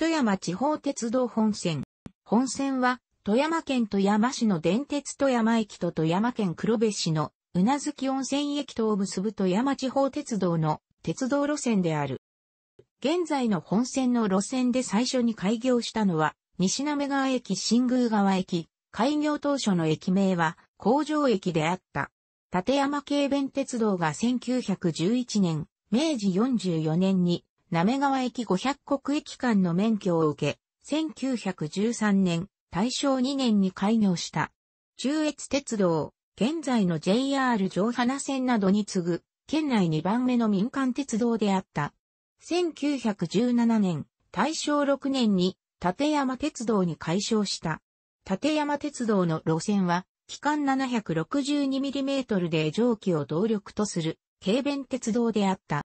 富山地方鉄道本線。本線は、富山県富山市の電鉄富山駅と富山県黒部市の宇奈月温泉駅とを結ぶ富山地方鉄道の鉄道路線である。現在の本線の路線で最初に開業したのは、西滑川駅新宮川駅。開業当初の駅名は、工場駅であった。立山軽便鉄道が1911年、明治44年に滑川駅五百国駅間の免許を受け、1913年、大正2年に開業した。中越鉄道、現在の JR 上花線などに次ぐ、県内2番目の民間鉄道であった。1917年、大正6年に、立山鉄道に改称した。立山鉄道の路線は、期間 762mm で蒸気を動力とする、軽便鉄道であった。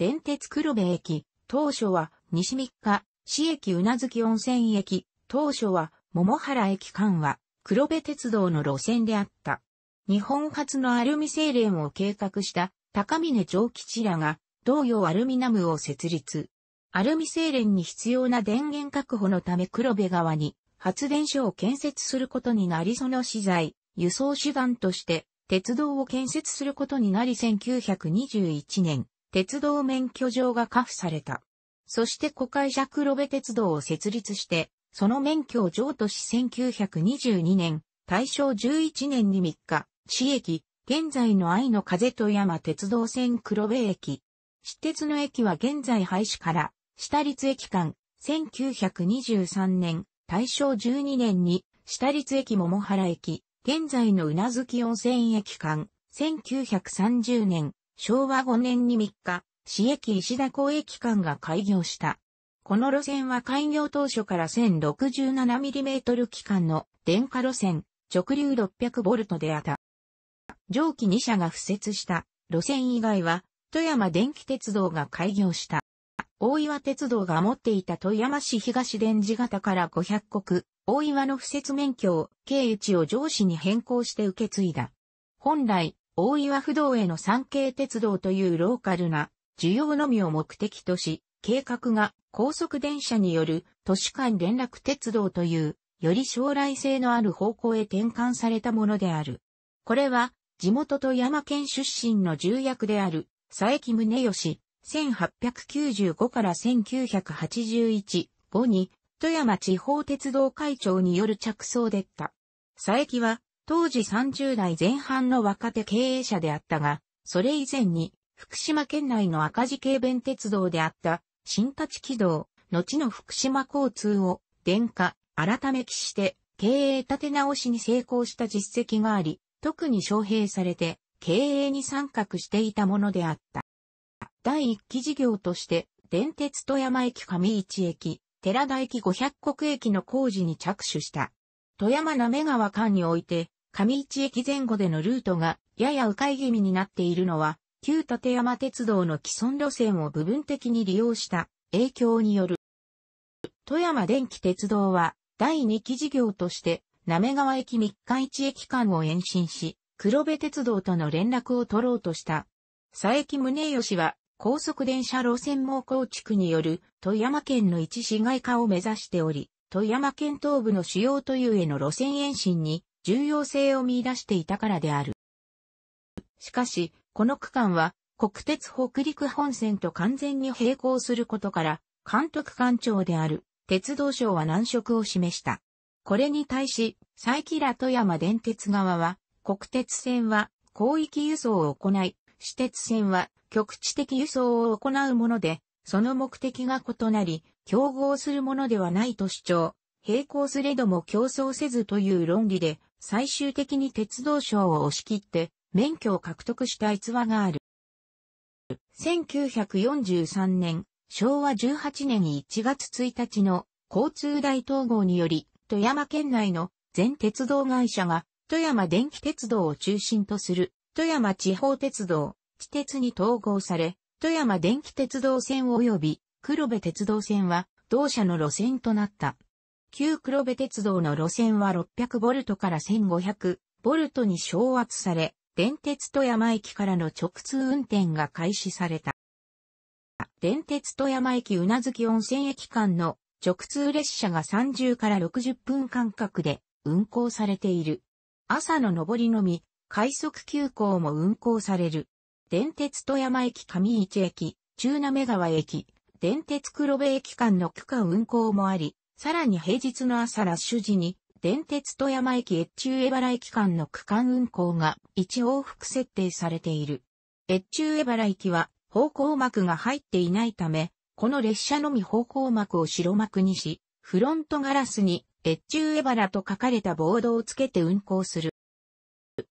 電鉄黒部駅、当初は西三日、市駅うなずき温泉駅、当初は桃原駅間は黒部鉄道の路線であった。日本初のアルミ精錬を計画した高峰長吉らが同様アルミナムを設立。アルミ精錬に必要な電源確保のため黒部側に発電所を建設することになりその資材、輸送手段として鉄道を建設することになり1921年鉄道免許状がカ付された。そして古海社黒部鉄道を設立して、その免許を譲渡し1922年、大正11年に3日、市駅、現在の愛の風と山鉄道線黒部駅。私鉄の駅は現在廃止から、下立駅間、1923年、大正12年に、下立駅桃原駅、現在のうなずき温泉駅間、1930年、昭和5年に3日、市駅石田営駅間が開業した。この路線は開業当初から 1067mm 機関の電化路線、直流 600V であった。上記2社が付設した路線以外は、富山電気鉄道が開業した。大岩鉄道が持っていた富山市東電磁型から500国、大岩の付設免許を、経由地を上司に変更して受け継いだ。本来、大岩不動への産経鉄道というローカルな需要のみを目的とし、計画が高速電車による都市間連絡鉄道という、より将来性のある方向へ転換されたものである。これは、地元と山県出身の重役である、佐伯宗義、1895から1981、後に、富山地方鉄道会長による着想でった。佐伯は、当時30代前半の若手経営者であったが、それ以前に福島県内の赤字軽便鉄道であった新立軌道、後の福島交通を電化、改めきして経営立て直しに成功した実績があり、特に招聘されて経営に参画していたものであった。第1期事業として、電鉄富山駅上市駅、寺田駅500国駅の工事に着手した。富山滑川間において、上市駅前後でのルートがやや迂回気味になっているのは、旧立山鉄道の既存路線を部分的に利用した影響による。富山電気鉄道は第2期事業として、滑川駅三日市駅間を延伸し、黒部鉄道との連絡を取ろうとした。佐伯宗義は高速電車路線網構築による富山県の一市街化を目指しており、富山県東部の主要というへの路線延伸に重要性を見出していたからである。しかし、この区間は国鉄北陸本線と完全に並行することから、監督官庁である鉄道省は難色を示した。これに対し、佐伯ら富山電鉄側は、国鉄線は広域輸送を行い、私鉄線は局地的輸送を行うもので、その目的が異なり、競合するものではないと主張、並行すれども競争せずという論理で、最終的に鉄道省を押し切って免許を獲得した逸話がある。1943年、昭和18年1月1日の交通大統合により、富山県内の全鉄道会社が富山電気鉄道を中心とする富山地方鉄道、地鉄に統合され、富山電気鉄道線及び黒部鉄道線は同社の路線となった。旧黒部鉄道の路線は600ボルトから1500ボルトに昇圧され、電鉄富山駅からの直通運転が開始された。電鉄富山駅うなずき温泉駅間の直通列車が30から60分間隔で運行されている。朝の上りのみ、快速急行も運行される。電鉄富山駅上市駅、中滑川駅、電鉄黒部駅間の区間運行もあり、さらに平日の朝ラッシュ時に、電鉄富山駅越中江原駅間の区間運行が一往復設定されている。越中江原駅は方向幕が入っていないため、この列車のみ方向幕を白幕にし、フロントガラスに越中江原と書かれたボードをつけて運行する。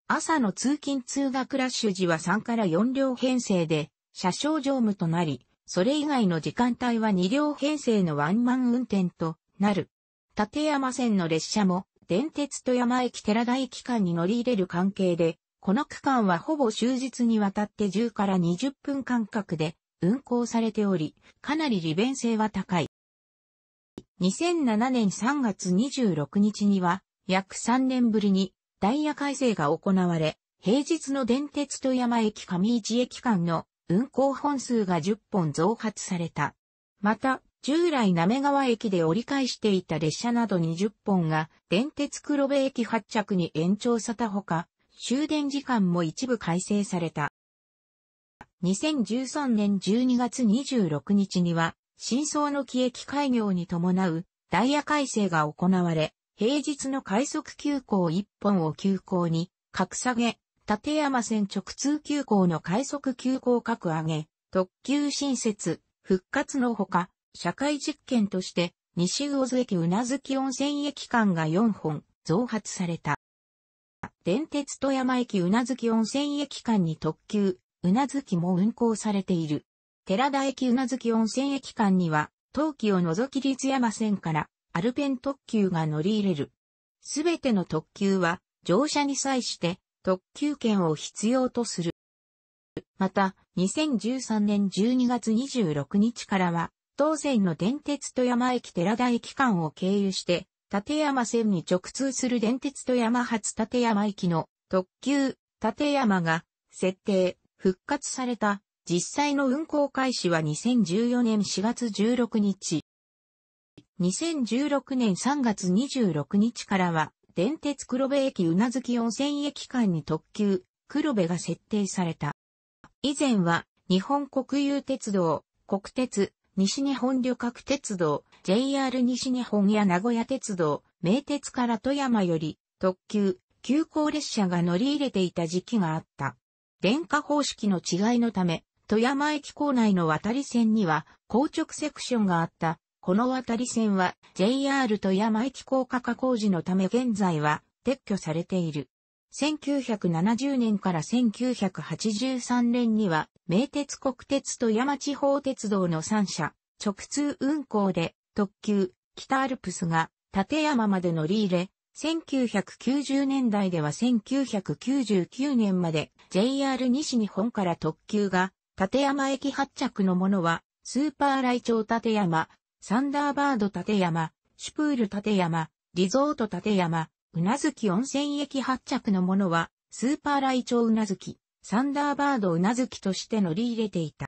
朝の通勤通学ラッシュ時は3から4両編成で車掌乗務となり、それ以外の時間帯は2両編成のワンマン運転となる。立山線の列車も、電鉄富山駅寺田駅間に乗り入れる関係で、この区間はほぼ終日にわたって10から20分間隔で運行されており、かなり利便性は高い。2007年3月26日には、約3年ぶりにダイヤ改正が行われ、平日の電鉄富山駅上市駅間の運行本数が10本増発された。また、従来滑川駅で折り返していた列車など20本が、電鉄黒部駅発着に延長さたほか、終電時間も一部改正された。2013年12月26日には、新装の木駅開業に伴うダイヤ改正が行われ、平日の快速急行1本を急行に、格下げ、立山線直通急行の快速急行格上げ、特急新設、復活のほか、社会実験として、西魚津駅うなずき温泉駅間が4本増発された。電鉄富山駅うなずき温泉駅間に特急、うなずきも運行されている。寺田駅うなずき温泉駅間には、冬季を除き立山線からアルペン特急が乗り入れる。すべての特急は乗車に際して特急券を必要とする。また、2013年12月26日からは東線の電鉄富山駅寺田駅間を経由して、立山線に直通する電鉄富山発立山駅の特急立山が設定、復活された実際の運行開始は2014年4月16日。2016年3月26日からは電鉄黒部駅うなずき温泉駅間に特急黒部が設定された。以前は日本国有鉄道、国鉄、西日本旅客鉄道、JR 西日本や名古屋鉄道、名鉄から富山より、特急、急行列車が乗り入れていた時期があった。電化方式の違いのため、富山駅構内の渡り線には、硬直セクションがあった。この渡り線は、JR 富山駅高架化工事のため現在は、撤去されている。1970年から1983年には名鉄国鉄と山地方鉄道の3社、直通運行で特急、北アルプスが立山まで乗り入れ、1990年代では1999年まで JR 西日本から特急が立山駅発着のものはスーパーライチョウ立山、サンダーバード立山、シュプール立山、リゾート立山、うなずき温泉駅発着のものはスーパーライチョウうなずき、サンダーバードうなずきとして乗り入れていた。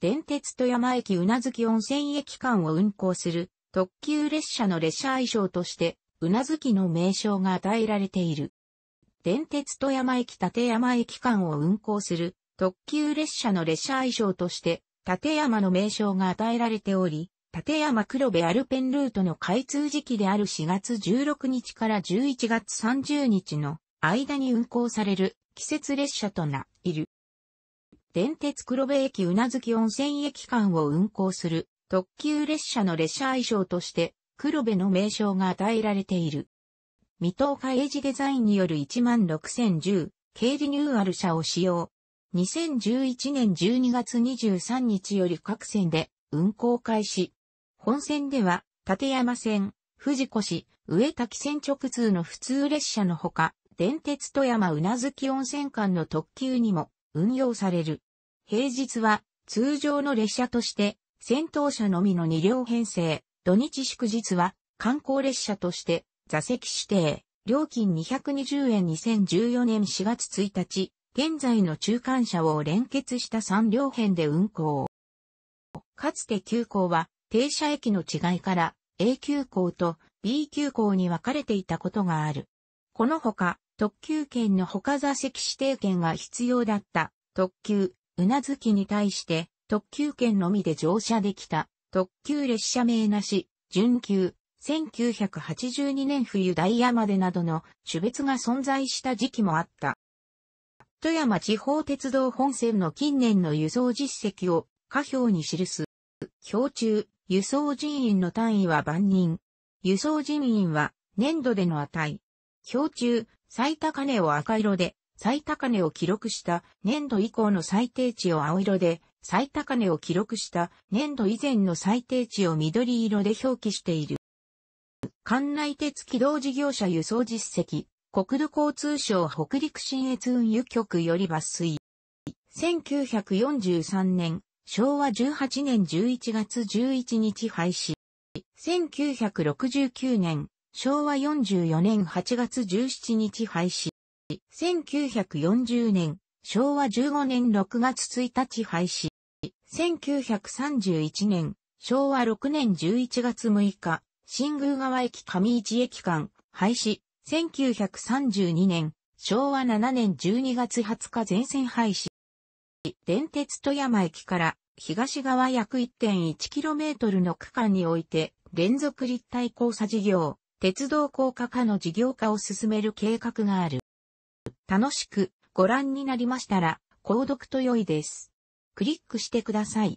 電鉄富山駅うなずき温泉駅間を運行する特急列車の列車愛称として、うなずきの名称が与えられている。電鉄富山駅立山駅間を運行する特急列車の列車愛称として、立山の名称が与えられており、立山黒部アルペンルートの開通時期である4月16日から11月30日の間に運行される季節列車とな、いる。電鉄黒部駅うなずき温泉駅間を運行する特急列車の列車愛称として黒部の名称が与えられている。未踏開エジデザインによる16010系リニューアル車を使用。2011年12月23日より各線で運行開始。本線では立山線、富士越、上滝線直通の普通列車のほか、電鉄富山うなずき温泉間の特急にも運用される。平日は通常の列車として先頭車のみの2両編成、土日祝日は観光列車として座席指定、料金220円2014年4月1日、現在の中間車を連結した3両編で運行。かつて急行は停車駅の違いから A 急行と B 急行に分かれていたことがある。このほか特急券の他座席指定券が必要だった特急、うなずきに対して特急券のみで乗車できた特急列車名なし、準急、1982年冬ダイヤまでなどの種別が存在した時期もあった。富山地方鉄道本線の近年の輸送実績を下表に記す。表中、輸送人員の単位は万人。輸送人員は年度での値。表中、最高値を赤色で、最高値を記録した年度以降の最低値を青色で、最高値を記録した年度以前の最低値を緑色で表記している。関内鉄機動事業者輸送実績、国土交通省北陸新越運輸局より抜粋。1943年、昭和18年11月11日廃止。1969年、昭和44年8月17日廃止。1940年、昭和15年6月1日廃止。1931年、昭和6年11月6日、新宮川駅上市駅間、廃止。1932年、昭和7年12月20日全線廃止。電鉄富山駅から東側約 1.1km の区間において連続立体交差事業、鉄道高架化の事業化を進める計画がある。楽しくご覧になりましたら、購読と良いです。クリックしてください。